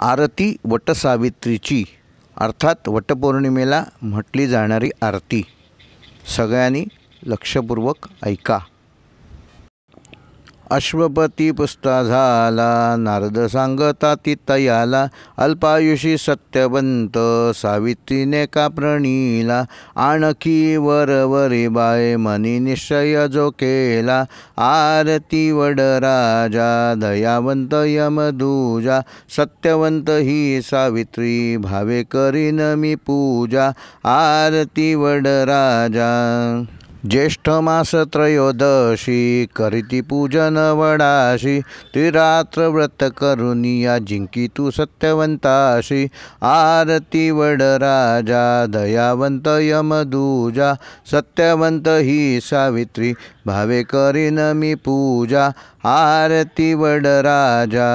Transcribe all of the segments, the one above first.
आरती वटसावित्रीची अर्थात वटपौर्णिमेला म्हटली जाणारी आरती सगळ्यांनी लक्षपूर्वक ऐका अश्वपती पुस्ता झाला नारद सांगता तितयाला अल्पायुषी सत्यवंत सावित्रीने का प्रणीला आणखी वरवरी बाय मनी निश्चय जो केला आरती वड राजा दयावंत यमदूजा सत्यवंत ही सावित्री भावे करीन मी पूजा आरती वड राजा ज्येष्ठमासत्रयोदशी करिति पूजनवडाशी त्रिरात्रव्रतकरुणीया जिङ्कितु सत्यवन्ताशी आरतिवडराजा दयावन्त यमदूजा सत्यवंत हि सावित्री भावे करिनमि पूजा आरती आरतिवडराजा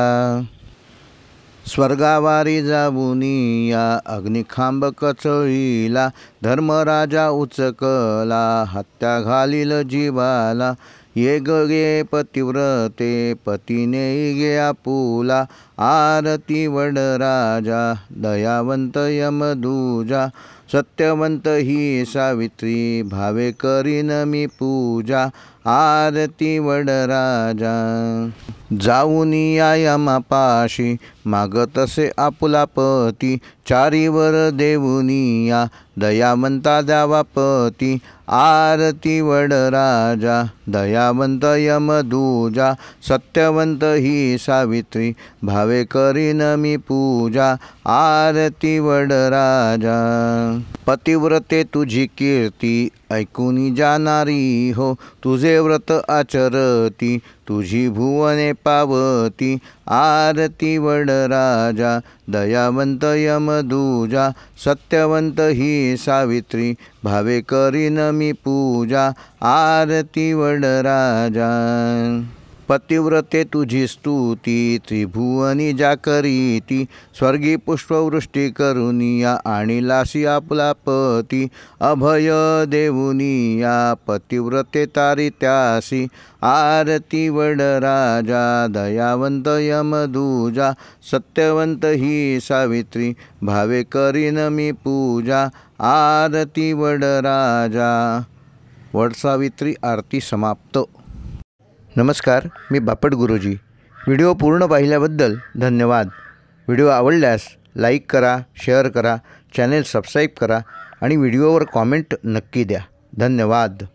स्वर्गावारी जाऊनिया या अग्निखांब कचळीला धर्मराजा उचकला हत्या घालील जीवाला ये गे पतिव्रते पतीने गे आपुला आरती राजा दयावंत यमदूजा सत्यवंत ही सावित्री भावे करीन मी पूजा आरती वडराजा जाऊन पाशी मापाशी मागतसे आपुला पती चारीवर देऊनिया दयावंता द्यावा पती आरती वडराजा दयावंत यमदूजा सत्यवंत ही सावित्री भावे करीन मी पूजा आरती वडराजा पतिव्रते तुझी कीर्ती ऐकून जाणारी हो तुझे व्रत आचरती तुझी भुवने पावती आरती वड राजा दयावंत यमदूजा सत्यवंत ही सावित्री भावे करीन मी पूजा आरती वड राजा पतिव्रते तुझी स्तुती त्रिभुवनी जा करीती स्वर्गी पुष्पवृष्टी करुनिया आणि लासी आपला पती अभय देऊनिया पतिव्रते तारी त्यासी आरती राजा दयावंत यमदूजा सत्यवंत ही सावित्री भावे करीन मी पूजा आरती वड वडराजा सावित्री आरती समाप्त नमस्कार मी बापट गुरुजी व्हिडिओ पूर्ण पाहिल्याबद्दल धन्यवाद व्हिडिओ आवडल्यास लाईक करा शेअर करा चॅनेल सबस्क्राईब करा आणि व्हिडिओवर कॉमेंट नक्की द्या धन्यवाद